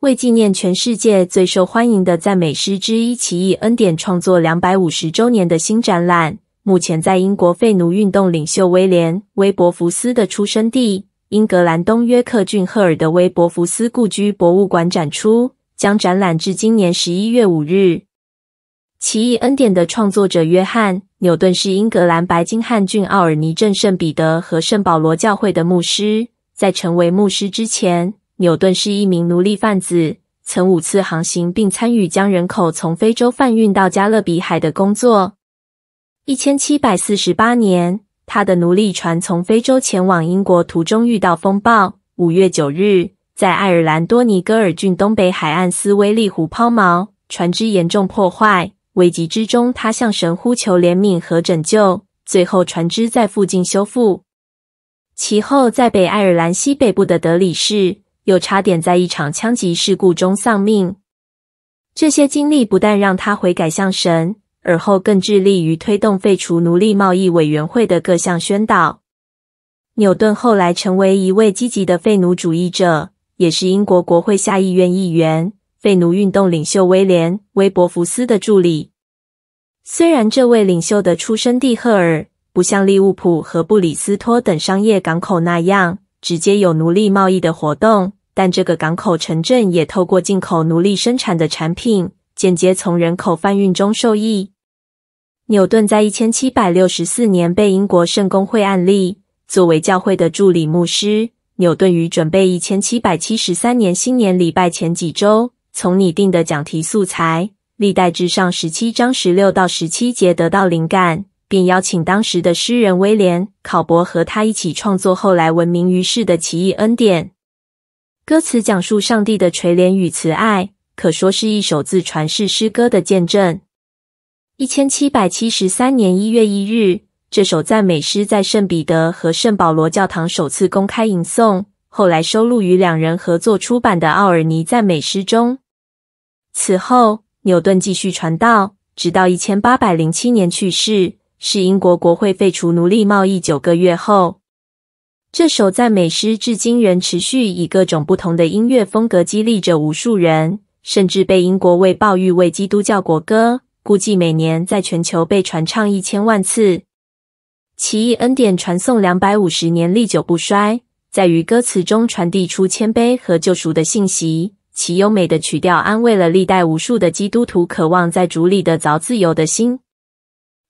为纪念全世界最受欢迎的赞美诗之一《奇异恩典》创作两百五十周年的新展览，目前在英国废奴运动领袖威廉·威伯福斯的出生地——英格兰东约克郡赫尔的威伯福斯故居博物馆展出，将展览至今年十一月五日。《奇异恩典》的创作者约翰·牛顿是英格兰白金汉郡奥尔尼镇圣彼得和圣保罗教会的牧师，在成为牧师之前。纽顿是一名奴隶贩子，曾五次航行并参与将人口从非洲贩运到加勒比海的工作。一千七百四十八年，他的奴隶船从非洲前往英国途中遇到风暴，五月九日，在爱尔兰多尼戈尔郡东北海岸斯威利湖抛锚，船只严重破坏。危急之中，他向神呼求怜悯和拯救。最后，船只在附近修复。其后，在北爱尔兰西北部的德里市。又差点在一场枪击事故中丧命。这些经历不但让他悔改向神，而后更致力于推动废除奴隶贸易委员会的各项宣导。牛顿后来成为一位积极的废奴主义者，也是英国国会下议院议员、废奴运动领袖威廉·威伯福斯的助理。虽然这位领袖的出生地赫尔不像利物浦和布里斯托等商业港口那样直接有奴隶贸易的活动。但这个港口城镇也透过进口奴隶生产的产品，间接从人口贩运中受益。牛顿在一千七百六十四年被英国圣公会案例，作为教会的助理牧师。牛顿于准备一千七百七十三年新年礼拜前几周，从拟定的讲题素材《历代至上》十七章十六到十七节得到灵感，并邀请当时的诗人威廉·考伯和他一起创作，后来闻名于世的《奇异恩典》。歌词讲述上帝的垂怜与慈爱，可说是一首自传式诗歌的见证。一千七百七十三年一月一日，这首赞美诗在圣彼得和圣保罗教堂首次公开吟诵，后来收录于两人合作出版的《奥尔尼赞美诗》中。此后，牛顿继续传道，直到一千八百零七年去世。是英国国会废除奴隶贸易九个月后。这首赞美诗至今仍持续以各种不同的音乐风格激励着无数人，甚至被英国卫报誉为基督教国歌。估计每年在全球被传唱一千万次。奇异恩典传颂两百五十年，历久不衰，在于歌词中传递出谦卑和救赎的信息。其优美的曲调安慰了历代无数的基督徒，渴望在主里的凿自由的心。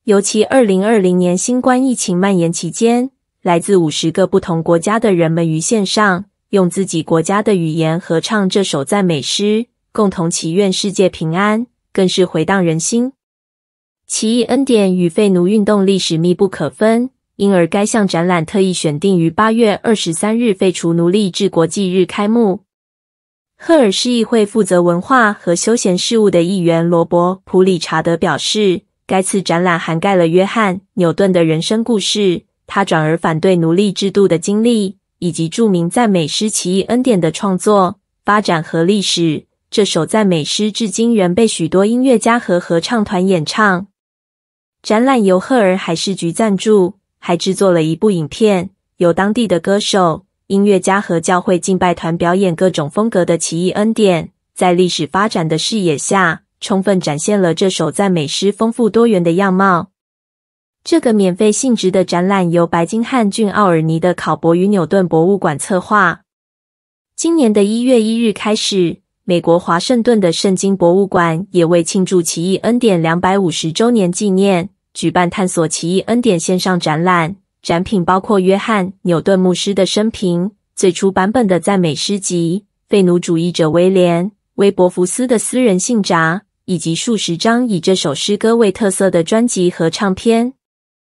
尤其二零二零年新冠疫情蔓延期间。来自五十个不同国家的人们于线上用自己国家的语言合唱这首赞美诗，共同祈愿世界平安，更是回荡人心。奇异恩典与废奴运动历史密不可分，因而该项展览特意选定于八月二十三日废除奴隶制国际日开幕。赫尔市议会负责文化和休闲事务的议员罗伯·普理查德表示，该次展览涵盖了约翰·牛顿的人生故事。他转而反对奴隶制度的经历，以及著名赞美诗《奇异恩典》的创作、发展和历史。这首赞美诗至今仍被许多音乐家和合唱团演唱。展览由赫尔海事局赞助，还制作了一部影片，由当地的歌手、音乐家和教会敬拜团表演各种风格的《奇异恩典》，在历史发展的视野下，充分展现了这首赞美诗丰富多元的样貌。这个免费性质的展览由白金汉郡奥尔尼的考伯与纽顿博物馆策划。今年的一月一日开始，美国华盛顿的圣经博物馆也为庆祝《奇异恩典》两百五十周年纪念，举办“探索《奇异恩典》”线上展览。展品包括约翰·纽顿牧师的生平、最初版本的赞美诗集、废奴主义者威廉·威伯福斯的私人信札，以及数十张以这首诗歌为特色的专辑和唱片。